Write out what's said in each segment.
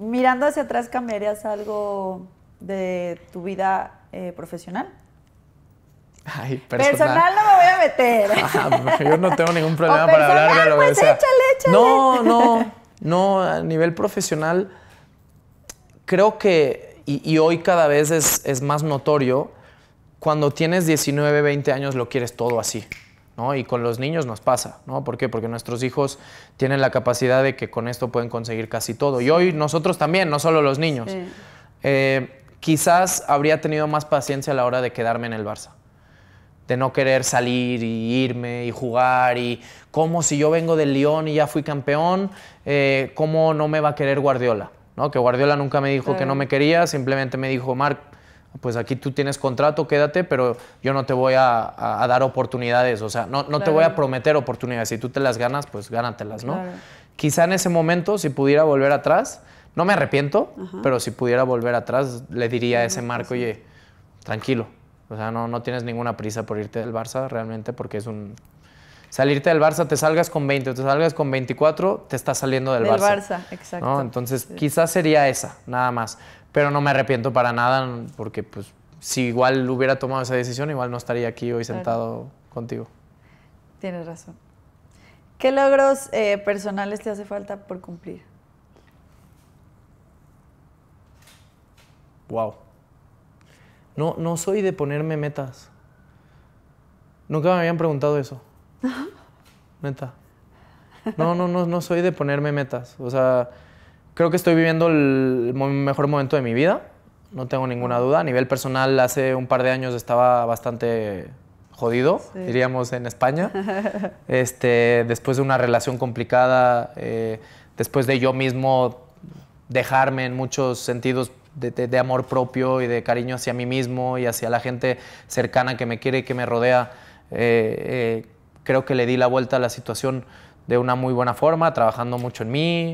Mirando hacia atrás, ¿cambiarías algo de tu vida eh, profesional? Ay, personal. personal. no me voy a meter. Ah, pues, yo no tengo ningún problema para hablar de lo ah, pues que sea. Échale, échale. No, no, no, a nivel profesional creo que, y, hoy cada vez es, es, más notorio, cuando tienes 19, 20 años lo quieres todo así. Y con los niños nos pasa, ¿no? ¿Por qué? Porque nuestros hijos tienen la capacidad de que con esto pueden conseguir casi todo. Y hoy nosotros también, no solo los niños. Eh, quizás habría tenido más paciencia a la hora de quedarme en el Barça de no querer salir y irme y jugar y como si yo vengo del León y ya fui campeón, eh, cómo no me va a querer Guardiola, ¿no? Que Guardiola nunca me dijo que no me quería, simplemente me dijo, Marc, pues aquí tú tienes contrato, quédate, pero yo no te voy a, dar oportunidades, o sea, no, te voy a prometer oportunidades, si tú te las ganas, pues gánatelas, ¿no? Quizá en ese momento, si pudiera volver atrás, no me arrepiento, pero si pudiera volver atrás, le diría a ese Marco, oye, tranquilo, o sea, no, no tienes ninguna prisa por irte del Barça realmente porque es un salirte del Barça, te salgas con 20 o te salgas con 24, te estás saliendo del, Barça. Del Barça, exacto. Entonces, quizás sería esa, nada más. Pero no me arrepiento para nada, porque pues si igual hubiera tomado esa decisión, igual no estaría aquí hoy sentado contigo. Tienes razón. ¿Qué logros eh, personales te hace falta por cumplir? Wow. No, no soy de ponerme metas. Nunca me habían preguntado eso. ¿Meta? No, no, no, no soy de ponerme metas. O sea, creo que estoy viviendo el mejor momento de mi vida. No tengo ninguna duda. A nivel personal, hace un par de años estaba bastante jodido, diríamos en España. Este, después de una relación complicada, eh, después de yo mismo dejarme en muchos sentidos de, amor propio y de cariño hacia mí mismo y hacia la gente cercana que me quiere y que me rodea. Eh, eh, creo que le di la vuelta a la situación de una muy buena forma, trabajando mucho en mí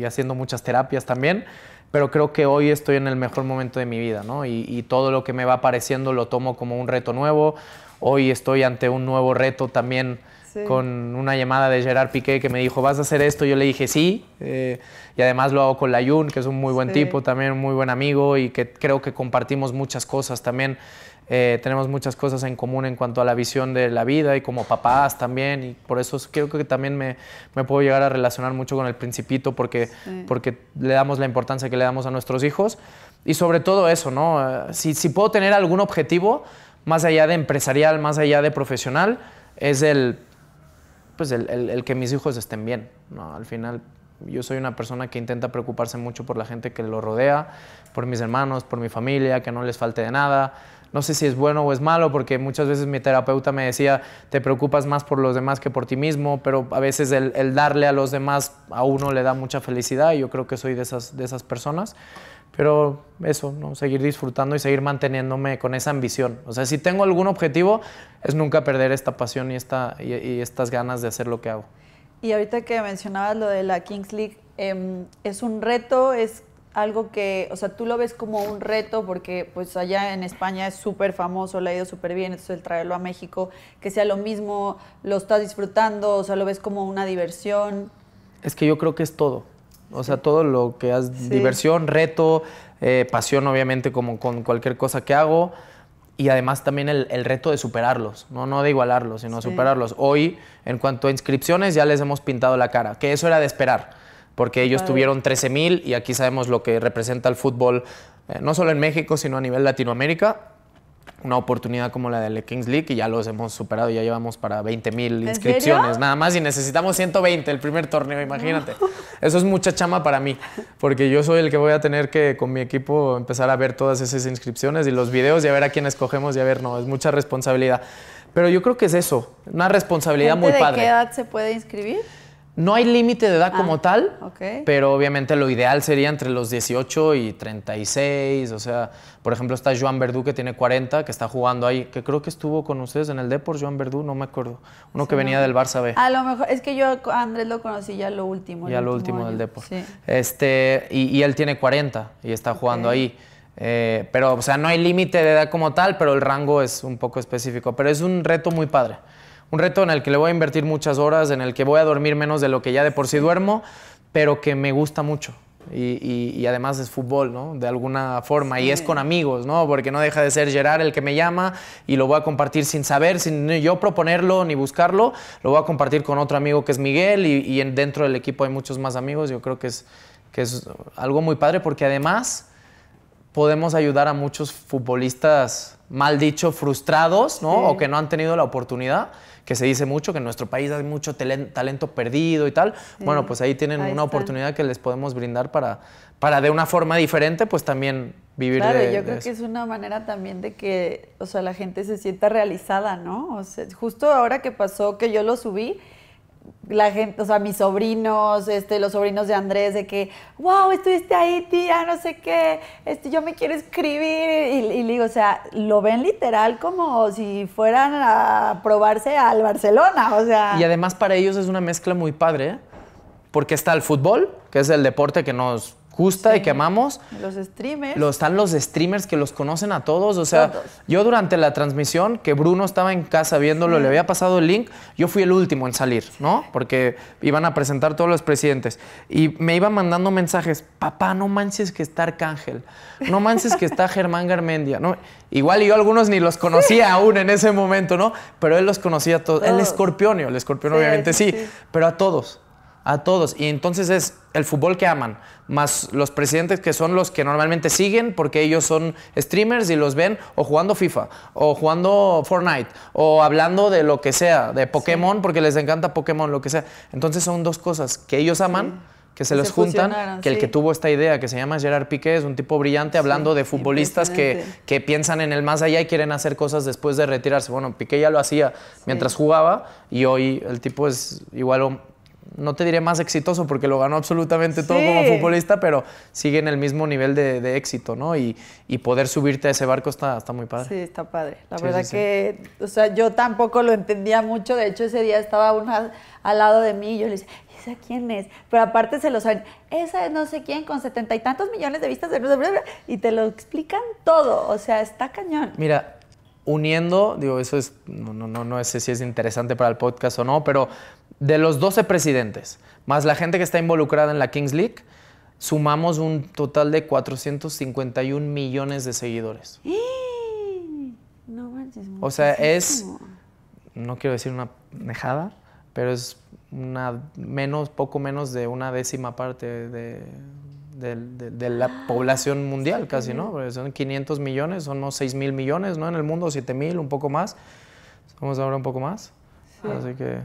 y, haciendo muchas terapias también, pero creo que hoy estoy en el mejor momento de mi vida, ¿no? Y, todo lo que me va apareciendo lo tomo como un reto nuevo. Hoy estoy ante un nuevo reto también con una llamada de Gerard Piqué que me dijo, ¿vas a hacer esto? Yo le dije, sí, eh, y además lo hago con Layun, que es un muy buen tipo, también un muy buen amigo y que creo que compartimos muchas cosas también eh, tenemos muchas cosas en común en cuanto a la visión de la vida y como papás también. Y por eso creo que también me, me puedo llegar a relacionar mucho con el principito porque, porque le damos la importancia que le damos a nuestros hijos. Y sobre todo eso, ¿no? Eh, si, si puedo tener algún objetivo, más allá de empresarial, más allá de profesional, es el, pues el, el que mis hijos estén bien. ¿no? Al final, yo soy una persona que intenta preocuparse mucho por la gente que lo rodea, por mis hermanos, por mi familia, que no les falte de nada no sé si es bueno o es malo, porque muchas veces mi terapeuta me decía, te preocupas más por los demás que por ti mismo, pero a veces el, darle a los demás a uno le da mucha felicidad y yo creo que soy de esas, de esas personas. Pero eso, ¿no? seguir disfrutando y seguir manteniéndome con esa ambición. O sea, si tengo algún objetivo, es nunca perder esta pasión y, esta, y, estas ganas de hacer lo que hago. Y ahorita que mencionabas lo de la Kings League, em, es un reto, es algo que, o sea, tú lo ves como un reto porque pues allá en España es súper famoso, le ha ido súper bien, entonces el traerlo a México, que sea lo mismo, lo estás disfrutando, o sea, lo ves como una diversión. Es que yo creo que es todo. O sea, todo lo que es diversión, reto, eh, pasión, obviamente, como con cualquier cosa que hago. Y además también el, reto de superarlos, ¿no? no de igualarlos, sino superarlos. Hoy, en cuanto a inscripciones, ya les hemos pintado la cara, que eso era de esperar porque ellos tuvieron 13 mil y aquí sabemos lo que representa el fútbol, eh, no solo en México, sino a nivel Latinoamérica. Una oportunidad como la de la Kings League, y ya los hemos superado, ya llevamos para 20 mil inscripciones, nada más, y necesitamos 120 el primer torneo, imagínate. Eso es mucha chama para mí, porque yo soy el que voy a tener que con mi equipo empezar a ver todas esas inscripciones y los videos y a ver a quién escogemos y a ver, no, es mucha responsabilidad. Pero yo creo que es eso, una responsabilidad muy padre. ¿De qué edad se puede inscribir? No hay límite de edad ah, como tal, pero obviamente lo ideal sería entre los 18 y 36. O sea, por ejemplo, está Joan Verdú, que tiene 40, que está jugando ahí, que creo que estuvo con ustedes en el Deport, Joan Verdú, no me acuerdo. Uno que venía del Barça B. A lo mejor, es que yo Andrés lo conocí ya lo último. Ya lo último, del Deport. Este, y, él tiene 40 y está jugando ahí. Eh, pero, o sea, no hay límite de edad como tal, pero el rango es un poco específico. Pero es un reto muy padre un reto en el que le voy a invertir muchas horas, en el que voy a dormir menos de lo que ya de por sí duermo, pero que me gusta mucho. Y, además es fútbol, ¿no? De alguna forma. Y es con amigos, ¿no? Porque no deja de ser Gerard el que me llama y lo voy a compartir sin saber, sin yo proponerlo ni buscarlo. Lo voy a compartir con otro amigo que es Miguel y, y dentro del equipo hay muchos más amigos. Yo creo que es, que es algo muy padre porque además podemos ayudar a muchos futbolistas, mal dicho, frustrados, ¿no? O que no han tenido la oportunidad que se dice mucho, que en nuestro país hay mucho talento perdido y tal. bueno, pues ahí tienen una oportunidad que les podemos brindar para, para de una forma diferente, pues también vivir claro, yo creo que es una manera también de que, o sea, la gente se sienta realizada, ¿no? O sea, justo ahora que pasó que yo lo subí, la gente, o sea, mis sobrinos, este, los sobrinos de Andrés, de que, wow, estuviste ahí, tía, no sé qué, este, yo me quiero escribir. Y, digo, o sea, lo ven literal como si fueran a probarse al Barcelona, o sea. Y además para ellos es una mezcla muy padre, porque está el fútbol, que es el deporte que nos Justa y que amamos. Los streamers. están los streamers que los conocen a todos. O sea, yo durante la transmisión, que Bruno estaba en casa viéndolo, le había pasado el link, yo fui el último en salir, ¿no? Porque iban a presentar todos los presidentes. Y me iban mandando mensajes, papá, no manches que está Arcángel, no manches que está Germán Garmendia. No, igual yo algunos ni los conocía aún en ese momento, ¿no? Pero él los conocía a todos. El escorpionio, el escorpión obviamente sí, pero a todos. A todos. Y entonces es el fútbol que aman, más los presidentes que son los que normalmente siguen porque ellos son streamers y los ven o jugando FIFA, o jugando Fortnite, o hablando de lo que sea, de Pokémon, porque les encanta Pokémon, lo que sea. Entonces son dos cosas que ellos aman. que se les juntan, que el que tuvo esta idea, que se llama Gerard Piqué, es un tipo brillante hablando de futbolistas que, que, piensan en el más allá y quieren hacer cosas después de retirarse. Bueno, Piqué ya lo hacía mientras jugaba y hoy el tipo es igual no te diré más exitoso porque lo ganó absolutamente todo como futbolista, pero sigue en el mismo nivel de, éxito, ¿no? Y, poder subirte a ese barco está, está muy padre. Sí, está padre. La verdad que, o sea, yo tampoco lo entendía mucho. De hecho, ese día estaba una al lado de mí y yo le decía, ¿esa quién es? Pero aparte se lo saben, esa es no sé quién con setenta y tantos millones de vistas de... Y te lo explican todo, o sea, está cañón. Mira, uniendo, digo, eso es, no, no, sé si es interesante para el podcast o no, pero de los 12 presidentes, más la gente que está involucrada en la Kings League, sumamos un total de 451 millones de seguidores. No o sea, es, no quiero decir una nejada, pero es una menos, poco menos de una décima parte de, de, la ah, población mundial casi, ¿no? son 500 millones, son 6 mil millones, ¿no? En el mundo 7 mil, un poco más. a ahora un poco más. Así que,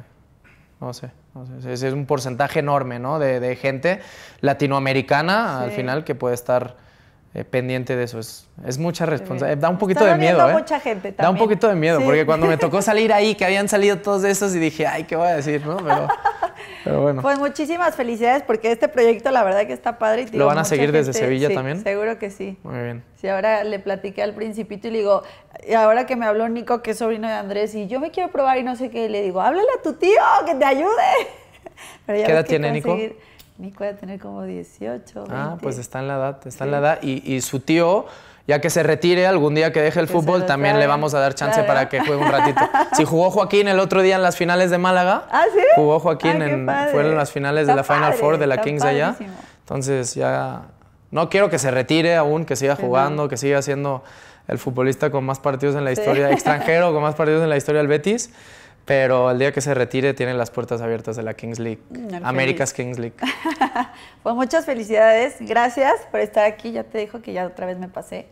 no sé, no Es, un porcentaje enorme, ¿no? De, gente latinoamericana al final que puede estar... Eh, pendiente de eso. Es, mucha responsabilidad. Eh, da un poquito de miedo. ¿eh? mucha gente también. Da un poquito de miedo, porque cuando me tocó salir ahí, que habían salido todos esos y dije, ay, ¿qué voy a decir? ¿no? Pero pues muchísimas felicidades porque este proyecto la verdad que está padre. ¿Lo van a seguir desde Sevilla también? Seguro que sí. Muy bien. Si ahora le platiqué al principito y le digo, ahora que me habló Nico, que es sobrino de Andrés, y yo me quiero probar y no sé qué, le digo, háblale a tu tío que te ayude. ¿Qué edad tiene Nico? Mi hijo tiene tener como 18. 20. Ah, pues está en la edad, está en la edad. Y, su tío, ya que se retire, algún día que deje el fútbol, también le vamos a dar chance para que juegue un ratito. Si jugó Joaquín el otro día en las finales de Málaga, ¿Ah, sí? jugó Joaquín, ah, en, fue en las finales de la Final Four de la Kings allá. Entonces ya no quiero que se retire aún, que siga jugando, que siga siendo el futbolista con más partidos en la historia, extranjero con más partidos en la historia del Betis. Pero el día que se retire tiene las puertas abiertas de la Kings League, mm, Américas Kings League. pues muchas felicidades, gracias por estar aquí. Ya te dijo que ya otra vez me pasé,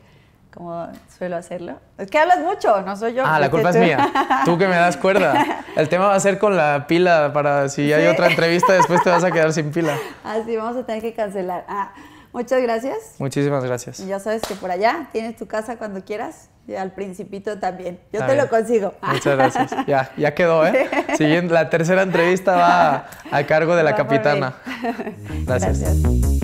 como suelo hacerlo. Es que hablas mucho, no soy yo. Ah, la culpa es mía. Tú que me das cuerda. El tema va a ser con la pila para si hay otra entrevista después te vas a quedar sin pila. Así ah, vamos a tener que cancelar. Ah, muchas gracias. Muchísimas gracias. ya sabes que por allá tienes tu casa cuando quieras. Y al principito también. Yo te lo consigo. Muchas gracias. Ya, ya quedó, ¿eh? la tercera entrevista va a, cargo de la capitana. gracias.